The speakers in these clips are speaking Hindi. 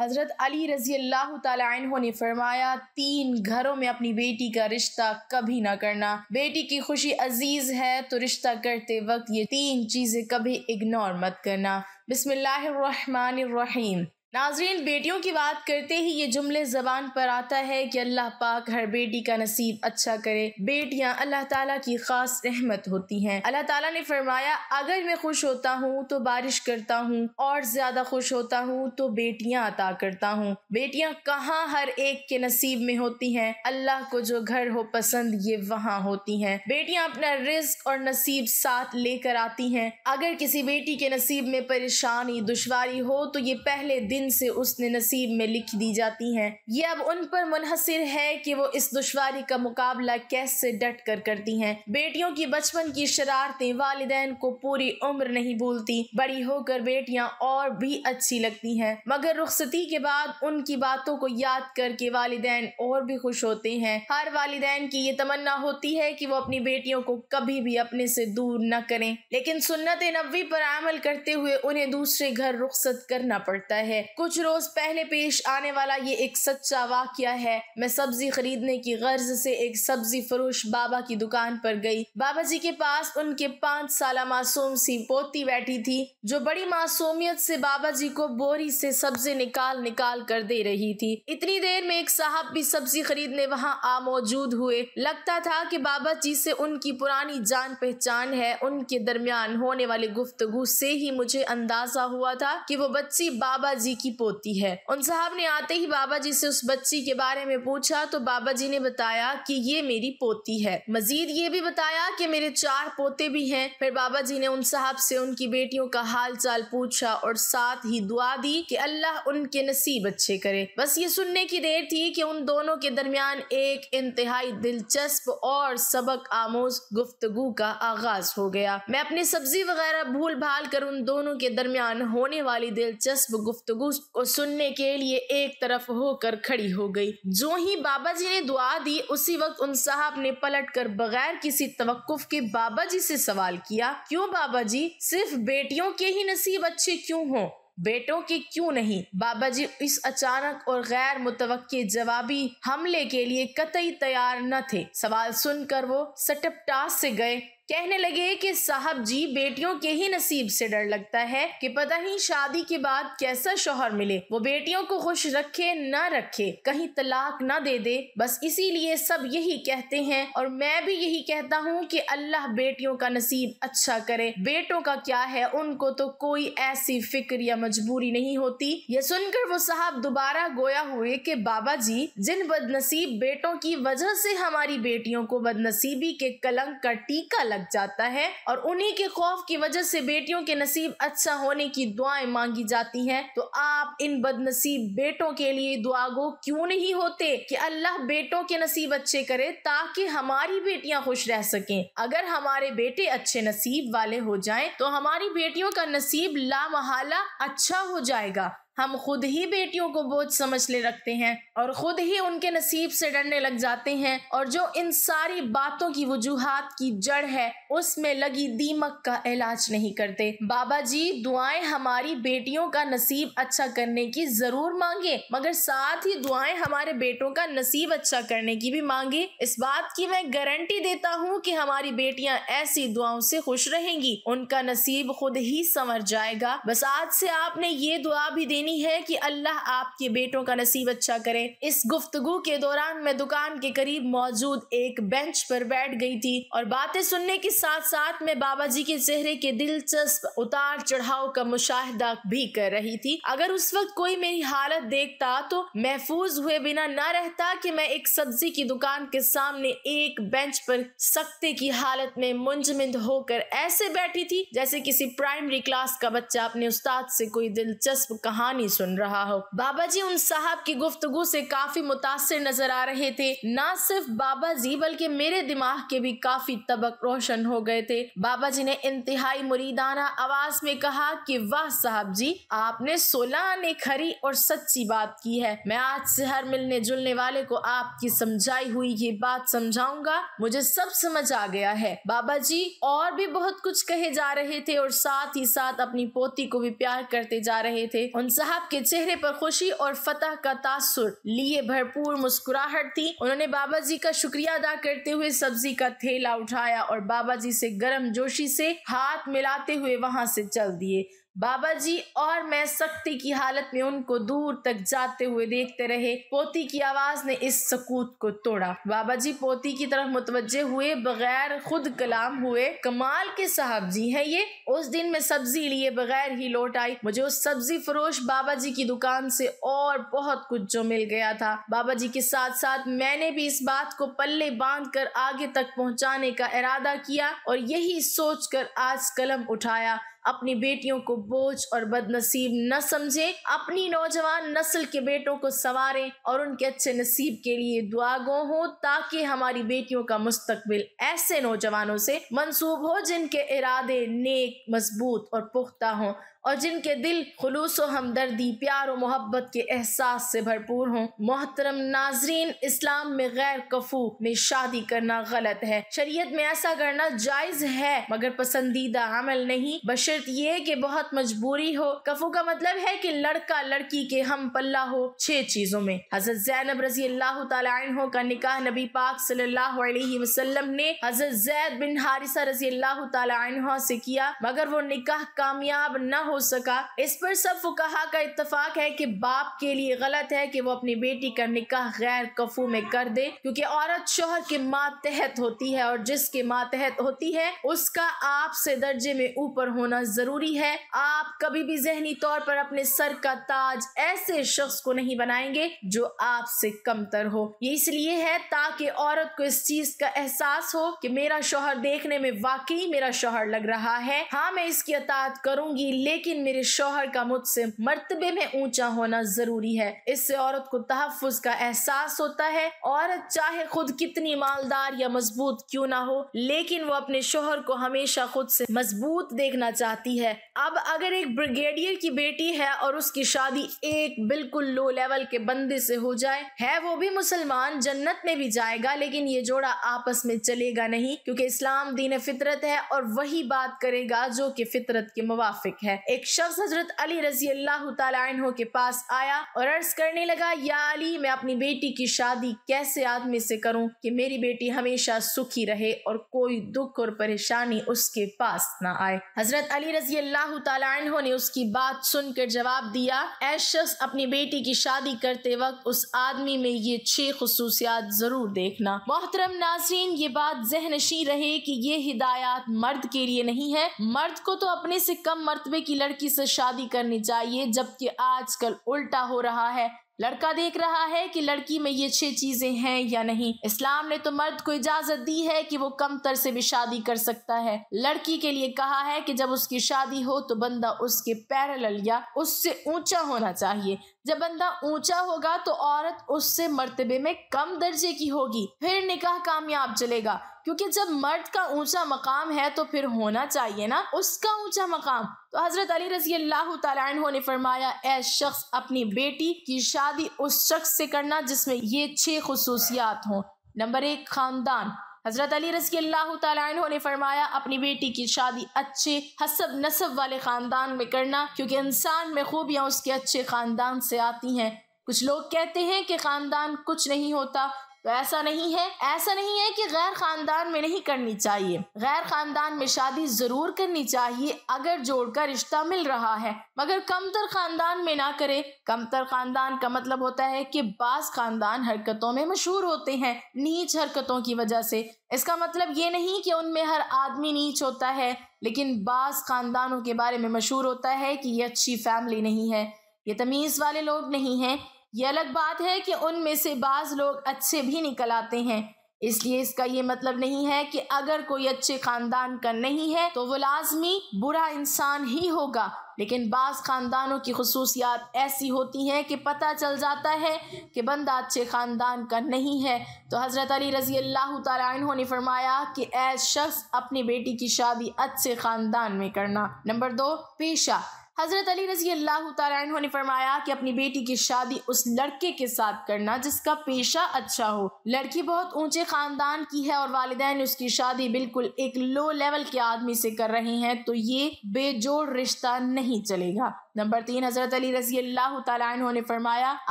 हज़रत अली रजी अल्लाह तु ने फरमाया तीन घरों में अपनी बेटी का रिश्ता कभी ना करना बेटी की खुशी अजीज है तो रिश्ता करते वक्त ये तीन चीज़ें कभी इग्नोर मत करना बिसमीम नाजरीन बेटियों की बात करते ही ये जुमले जबान पर आता है कि अल्लाह पाक हर बेटी का नसीब अच्छा करे बेटियां अल्लाह ताला की खास रहमत होती हैं अल्लाह ताला ने फरमाया अगर मैं खुश होता हूँ तो बारिश करता हूँ और ज्यादा खुश होता हूँ तो बेटियां अता करता हूँ बेटियां कहाँ हर एक के नसीब में होती हैं अल्लाह को जो घर हो पसंद ये वहाँ होती हैं बेटियां अपना रिस्क और नसीब साथ लेकर आती हैं अगर किसी बेटी के नसीब में परेशानी दुशारी हो तो ये पहले दिन दिन से उसने नसीब में लिख दी जाती हैं ये अब उन पर मुनहसर है कि वो इस दुशारी का मुकाबला कैसे डट कर करती हैं बेटियों की बचपन की शरारतें वालदेन को पूरी उम्र नहीं भूलती बड़ी होकर बेटियां और भी अच्छी लगती हैं मगर रुखसती के बाद उनकी बातों को याद करके वालदेन और भी खुश होते हैं हर वालदेन की ये तमन्ना होती है कि वो अपनी बेटियों को कभी भी अपने से दूर न करें लेकिन सुन्नत नबी पर अमल करते हुए उन्हें दूसरे घर रुख्सत करना पड़ता है कुछ रोज पहले पेश आने वाला ये एक सच्चा वाक्य है मैं सब्जी खरीदने की गर्ज से एक सब्जी फरोश बाबा की दुकान पर गई बाबा जी के पास उनके पाँच साल मासूम सी पोती बैठी थी जो बड़ी मासूमियत से बाबा जी को बोरी से सब्जी निकाल निकाल कर दे रही थी इतनी देर में एक साहब भी सब्जी खरीदने वहाँ आ मौजूद हुए लगता था की बाबा जी से उनकी पुरानी जान पहचान है उनके दरमियान होने वाली गुफ्तगु से ही मुझे अंदाजा हुआ था की वो बच्ची बाबा जी की पोती है उन साहब ने आते ही बाबा जी से उस बच्ची के बारे में पूछा तो बाबा जी ने बताया कि ये मेरी पोती है मजीद ये भी बताया कि मेरे चार पोते भी हैं फिर बाबा जी ने उन साहब से उनकी बेटियों का हाल चाल पूछा और साथ ही दुआ दी कि अल्लाह उनके नसीब अच्छे करे बस ये सुनने की देर थी कि उन दोनों के दरमियान एक इंतहाई दिलचस्प और सबक आमोज गुफ्तगु का आगाज हो गया मैं अपनी सब्जी वगैरह भूल भाल कर उन दोनों के दरमियान होने वाली दिलचस्प गुफ्तगु को सुनने के लिए एक तरफ होकर खड़ी हो गई जो ही बाबा जी ने दुआ दी उसी वक्त उन साहब ने पलट कर बगैर किसी तवक्कुफ के बाबा जी से सवाल किया क्यों बाबा जी सिर्फ बेटियों के ही नसीब अच्छे क्यों हो बेटों के क्यों नहीं बाबा जी इस अचानक और गैर मुतव जवाबी हमले के लिए कतई तैयार न थे सवाल सुनकर वो सटपटास से गए कहने लगे कि साहब जी बेटियों के ही नसीब से डर लगता है कि पता नहीं शादी के बाद कैसा शोहर मिले वो बेटियों को खुश रखे न रखे कहीं तलाक न दे दे बस इसीलिए सब यही कहते हैं और मैं भी यही कहता हूँ कि अल्लाह बेटियों का नसीब अच्छा करे बेटों का क्या है उनको तो कोई ऐसी फिक्र या मजबूरी नहीं होती यह सुनकर वो साहब दोबारा गोया हुए कि बाबा जी जिन बदनसीब बेटों की वजह से हमारी बेटियों को बदनसीबी के कलंक का टीका लग जाता है और उन्हीं के खौफ की वजह से बेटियों के नसीब अच्छा होने की दुआएं मांगी जाती हैं तो आप इन बदनसीब बेटों के लिए दुआगो क्यों नहीं होते कि अल्लाह बेटों के नसीब अच्छे करे ताकि हमारी बेटियां खुश रह सकें अगर हमारे बेटे अच्छे नसीब वाले हो जाएं तो हमारी बेटियों का नसीब लामहला अच्छा हो जाएगा हम खुद ही बेटियों को बोझ समझ ले रखते हैं और खुद ही उनके नसीब से डरने लग जाते हैं और जो इन सारी बातों की वजूहत की जड़ है उसमें लगी दीमक का इलाज नहीं करते बाबा जी दुआएं हमारी बेटियों का नसीब अच्छा करने की जरूर मांगे मगर साथ ही दुआएं हमारे बेटों का नसीब अच्छा करने की भी मांगे इस बात की मैं गारंटी देता हूँ की हमारी बेटियाँ ऐसी दुआओं से खुश रहेंगी उनका नसीब खुद ही संवर जाएगा बस आज से आपने ये दुआ भी देनी देनी है कि अल्लाह आपके बेटों का नसीब अच्छा करे इस गुफ्तगु के दौरान मैं दुकान के करीब मौजूद एक बेंच पर बैठ गई थी और बातें सुनने के साथ साथ मैं बाबा जी के चेहरे के दिलचस्प उतार चढ़ाव का मुशाहिदा भी कर रही थी अगर उस वक्त कोई मेरी हालत देखता तो महफूज हुए बिना न रहता कि मैं एक सब्जी की दुकान के सामने एक बेंच पर सख्ते की हालत में मुंजमिंद होकर ऐसे बैठी थी जैसे किसी प्राइमरी क्लास का बच्चा अपने उस्ताद से कोई दिलचस्प कहानी हामी सुन रहा हो बाबा जी उन साहब की गुफ्तगु से काफी मुतासर नजर आ रहे थे ना सिर्फ बाबा जी बल्कि मेरे दिमाग के भी काफी तबक रोशन हो गए थे बाबा जी ने इंतहाई मुरीदाना आवाज में कहा कि वाह साहब जी आपने सोलह ने खरी और सच्ची बात की है मैं आज से हर मिलने जुलने वाले को आपकी समझाई हुई ये बात समझाऊंगा मुझे सब समझ आ गया है बाबा जी और भी बहुत कुछ कहे जा रहे थे और साथ ही साथ अपनी पोती को भी प्यार करते जा रहे थे उन साहब के चेहरे पर खुशी और फतह का तासुर लिए भरपूर मुस्कुराहट थी उन्होंने बाबा जी का शुक्रिया अदा करते हुए सब्जी का थैला उठाया और बाबा जी से गर्म जोशी से हाथ मिलाते हुए वहां से चल दिए बाबा जी और मैं सख्ती की हालत में उनको दूर तक जाते हुए देखते रहे पोती की आवाज ने इस सकूत को तोड़ा बाबा जी पोती की तरफ मुतवजे हुए बगैर खुद कलाम हुए कमाल के साहब जी हैं ये उस दिन मैं सब्जी लिए बगैर ही लौट आई मुझे उस सब्जी फरोश बाबा जी की दुकान से और बहुत कुछ जो मिल गया था बाबा जी के साथ साथ मैंने भी इस बात को पल्ले बांध कर आगे तक पहुँचाने का इरादा किया और यही सोच कर आज कलम उठाया अपनी बेटियों को बोझ और बदनसीब न समझें अपनी नौजवान नस्ल के बेटों को संवारें और उनके अच्छे नसीब के लिए दुआगो हो ताकि हमारी बेटियों का मुस्तकबिल ऐसे नौजवानों से मंसूब हो जिनके इरादे नेक मजबूत और पुख्ता हों और जिनके दिल खलूस हमदर्दी प्यार और मोहब्बत के एहसास से भरपूर हों मोहतरम नाजरीन इस्लाम में गैर कफू में शादी करना गलत है शरीयत में ऐसा करना जायज़ है मगर पसंदीदा अमल नहीं बशर शर्त यह कि बहुत मजबूरी हो कफू का मतलब है कि लड़का लड़की के हम पल्ला हो छह चीजों में हजरत जैनब रजी अल्लाह तहो का निकाह नबी पाक सल्लल्लाहु अलैहि वसल्लम ने हजरत जैद बिन हारिसा रजी अल्लाह तहो से किया मगर वो निकाह कामयाब न हो सका इस पर सब फुकाहा का इतफाक है की बाप के लिए गलत है की वो अपनी बेटी का निकाह गैर कफू में कर दे क्योंकि औरत शोहर के मातहत होती है और जिसके मातहत होती है उसका आपसे दर्जे में ऊपर होना ज़रूरी है आप कभी भी जहनी तौर पर अपने सर का ताज ऐसे शख्स को नहीं बनाएंगे जो आपसे कमतर हो ये इसलिए है ताकि औरत को इस चीज का एहसास हो कि मेरा शोहर देखने में वाकई मेरा शोहर लग रहा है हाँ मैं इसकी अतात करूंगी लेकिन मेरे शोहर का मुझसे मरतबे में ऊंचा होना जरूरी है इससे औरत को तहफ़ का एहसास होता है औरत चाहे खुद कितनी मालदार या मजबूत क्यों ना हो लेकिन वो अपने शोहर को हमेशा खुद से मजबूत देखना चाहिए चाहती है अब अगर एक ब्रिगेडियर की बेटी है और उसकी शादी एक बिल्कुल लो लेवल के बंदे से हो जाए है वो भी मुसलमान जन्नत में भी जाएगा लेकिन ये जोड़ा आपस में चलेगा नहीं क्योंकि इस्लाम दीन फितरत है और वही बात करेगा जो कि फितरत के मुवाफिक है एक शख्स हजरत अली रजी अल्लाह तहो के पास आया और अर्ज करने लगा या अली मैं अपनी बेटी की शादी कैसे आदमी से करूं कि मेरी बेटी हमेशा सुखी रहे और कोई दुख और परेशानी उसके पास ना आए हजरत अली रजी अल्लाह तु ने उसकी बात सुनकर जवाब दिया ए अपनी बेटी की शादी करते वक्त उस आदमी में ये छः खसूसियात ज़रूर देखना मोहतरम नाजरीन ये बात जहनशी रहे की ये हिदायत मर्द के लिए नहीं है मर्द को तो अपने से कम मरतबे की लड़की से शादी करनी चाहिए जबकि आजकल उल्टा हो रहा है लड़का देख रहा है कि लड़की में ये छह चीजें हैं या नहीं इस्लाम ने तो मर्द को इजाजत दी है कि वो कम तर से भी शादी कर सकता है लड़की के लिए कहा है कि जब उसकी शादी हो तो बंदा उसके पैरल या उससे ऊंचा होना चाहिए जब बंदा ऊंचा होगा तो औरत उससे मर्तबे में कम दर्जे की होगी फिर निकाह कामयाब चलेगा क्योंकि जब मर्द का ऊंचा मकाम है तो फिर होना चाहिए ना उसका ऊंचा मकाम तो हजरत अली रजी अल्लाह तारायण ने फरमाया शख्स अपनी बेटी की शादी उस शख्स से करना जिसमें ये छह खसूसियात हों नंबर एक खानदान हज़रत अली रसी अल्लाह तु ने फरमाया अपनी बेटी की शादी अच्छे हसब नसब वाले ख़ानदान में करना क्योंकि इंसान में खूबियाँ उसके अच्छे ख़ानदान से आती हैं कुछ लोग कहते हैं कि ख़ानदान कुछ नहीं होता तो ऐसा नहीं है ऐसा नहीं है कि गैर खानदान में नहीं करनी चाहिए गैर खानदान में शादी जरूर करनी चाहिए अगर जोड़ का रिश्ता मिल रहा है मगर कमतर खानदान में ना करे कमतर खानदान का मतलब होता है कि बास खानदान हरकतों में मशहूर होते हैं नीच हरकतों की वजह से इसका मतलब ये नहीं कि उनमें हर आदमी नीच होता है लेकिन बास खानदानों के बारे में मशहूर होता है कि ये अच्छी फैमिली नहीं है ये तमीज़ वाले लोग नहीं हैं यह अलग बात है कि उनमें से बाज लोग अच्छे भी निकल आते हैं इसलिए इसका ये मतलब नहीं है कि अगर कोई अच्छे खानदान का नहीं है तो वो लाजमी बुरा इंसान ही होगा लेकिन बाज़ ख़ानदानों की खसूसियात ऐसी होती हैं कि पता चल जाता है कि बंदा अच्छे ख़ानदान का नहीं है तो हज़रत अली रज़ी अल्लाह तारा ने फरमाया कि ए शख्स अपनी बेटी की शादी अच्छे ख़ानदान में करना नंबर दो पेशा हज़रत अली रजी अल्लाह तु ने फरमाया कि अपनी बेटी की शादी उस लड़के के साथ करना जिसका पेशा अच्छा हो लड़की बहुत ऊंचे ख़ानदान की है और वालदेन उसकी शादी बिल्कुल एक लो लेवल के आदमी से कर रहे हैं तो ये बेजोड़ रिश्ता नहीं चलेगा नंबर तीन हजरत अली रजी अल्लाह तु ने फरमाया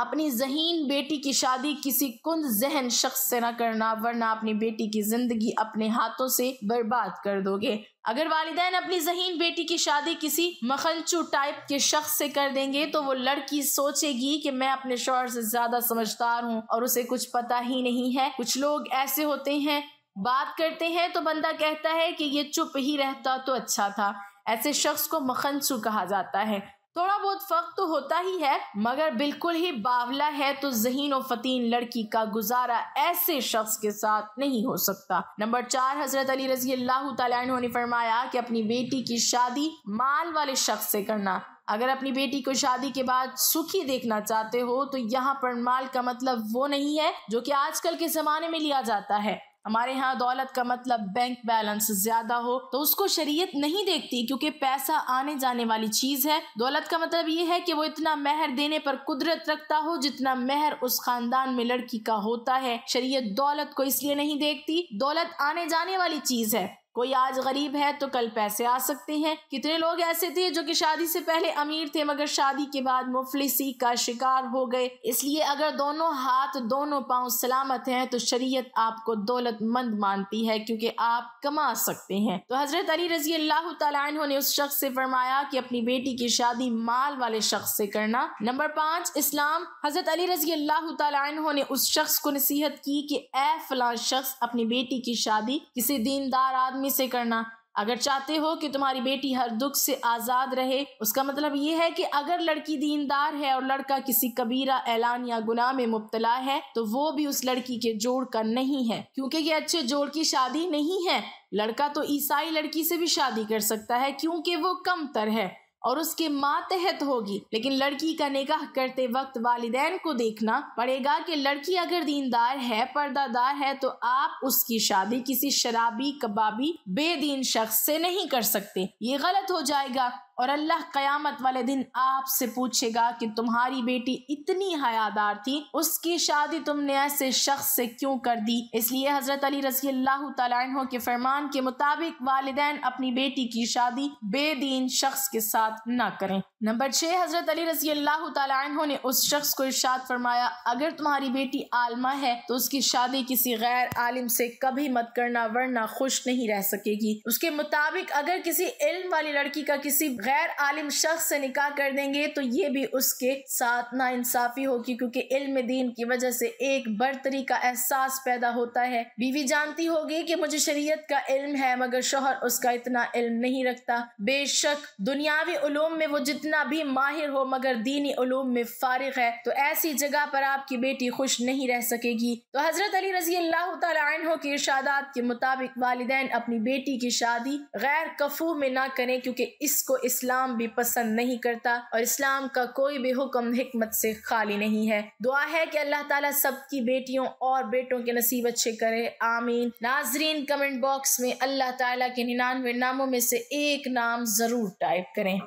अपनी जहीन बेटी की शादी किसी कुंद जहन शख्स से न करना वरना अपनी बेटी की जिंदगी अपने हाथों से बर्बाद कर दोगे अगर वालदे अपनी जहीन बेटी की शादी किसी मखलचू टाइप के शख्स से कर देंगे तो वो लड़की सोचेगी कि मैं अपने शोर से ज्यादा समझदार हूँ और उसे कुछ पता ही नहीं है कुछ लोग ऐसे होते हैं बात करते हैं तो बंदा कहता है कि ये चुप ही रहता तो अच्छा था ऐसे शख्स को मखनसू कहा जाता है थोड़ा बहुत फ़र्क तो होता ही है मगर बिल्कुल ही बावला है तो जहीन और फतीन लड़की का गुजारा ऐसे शख्स के साथ नहीं हो सकता नंबर चार हजरत अली रजी अल्लाह तला ने फरमाया कि अपनी बेटी की शादी माल वाले शख्स से करना अगर अपनी बेटी को शादी के बाद सुखी देखना चाहते हो तो यहाँ पर माल का मतलब वो नहीं है जो कि आजकल के ज़माने में लिया जाता है हमारे यहाँ दौलत का मतलब बैंक बैलेंस ज्यादा हो तो उसको शरीयत नहीं देखती क्योंकि पैसा आने जाने वाली चीज है दौलत का मतलब ये है कि वो इतना मेहर देने पर कुदरत रखता हो जितना मेहर उस खानदान में लड़की का होता है शरीयत दौलत को इसलिए नहीं देखती दौलत आने जाने वाली चीज है कोई आज गरीब है तो कल पैसे आ सकते हैं कितने लोग ऐसे थे जो कि शादी से पहले अमीर थे मगर शादी के बाद मुफलिसी का शिकार हो गए इसलिए अगर दोनों हाथ दोनों पांव सलामत हैं तो शरीयत आपको दौलतमंद मानती है क्योंकि आप कमा सकते हैं तो हजरत अली रजी अल्लाह तन ने उस शख्स से फरमाया कि अपनी बेटी की शादी माल वाले शख्स से करना नंबर पाँच इस्लाम हजरत अली रजी अल्लाह तन ने उस शख्स को नसीहत की कि ए फला शख्स अपनी बेटी की शादी किसी दीनदार आदमी आदमी से करना अगर चाहते हो कि तुम्हारी बेटी हर दुख से आज़ाद रहे उसका मतलब ये है कि अगर लड़की दीनदार है और लड़का किसी कबीरा ऐलान या गुनाह में मुबतला है तो वो भी उस लड़की के जोड़ का नहीं है क्योंकि ये अच्छे जोड़ की शादी नहीं है लड़का तो ईसाई लड़की से भी शादी कर सकता है क्योंकि वो कमतर है और उसके मातहत होगी लेकिन लड़की का निकाह करते वक्त वालदेन को देखना पड़ेगा कि लड़की अगर दीनदार है पर्दादार है तो आप उसकी शादी किसी शराबी कबाबी बेदीन शख्स से नहीं कर सकते ये गलत हो जाएगा और अल्लाह कयामत वाले दिन आपसे पूछेगा कि तुम्हारी बेटी इतनी हयादार थी उसकी शादी तुमने ऐसे शख्स से क्यों कर दी इसलिए हजरत अली रजी अल्लाह तला के फरमान के मुताबिक वालदेन अपनी बेटी की शादी बेदीन शख्स के साथ न करें नंबर छह हजरत अली रजी अल्लाह तला ने उस शख्स को इर्शाद फरमाया अगर तुम्हारी बेटी आलमा है तो उसकी शादी किसी गैर आलिम से कभी मत करना वरना खुश नहीं रह सकेगी उसके मुताबिक अगर किसी इल्म वाली लड़की का किसी गैर आलिम शख्स से निकाह कर देंगे तो ये भी उसके साथ नाइंसाफ़ी होगी क्योंकि इल्म दीन की वजह से एक बर्तरी का एहसास पैदा होता है बीवी जानती होगी कि मुझे शरीयत का इल्म है मगर शोहर उसका इतना इल्म नहीं रखता बेशक दुनियावी उलूम में वो जितना भी माहिर हो मगर दीनी उलूम में फारिग है तो ऐसी जगह पर आपकी बेटी खुश नहीं रह सकेगी तो हजरत अली रजी अल्लाह तहों के इर्शादात के मुताबिक वालदेन अपनी बेटी की शादी गैर कफू में ना करें क्योंकि इसको इस इस्लाम भी पसंद नहीं करता और इस्लाम का कोई भी हुक्म हमत से खाली नहीं है दुआ है कि अल्लाह ताला सबकी बेटियों और बेटों के नसीब अच्छे करे आमीन नाजरीन कमेंट बॉक्स में अल्लाह ताला के निन्यानवे नामों में से एक नाम ज़रूर टाइप करें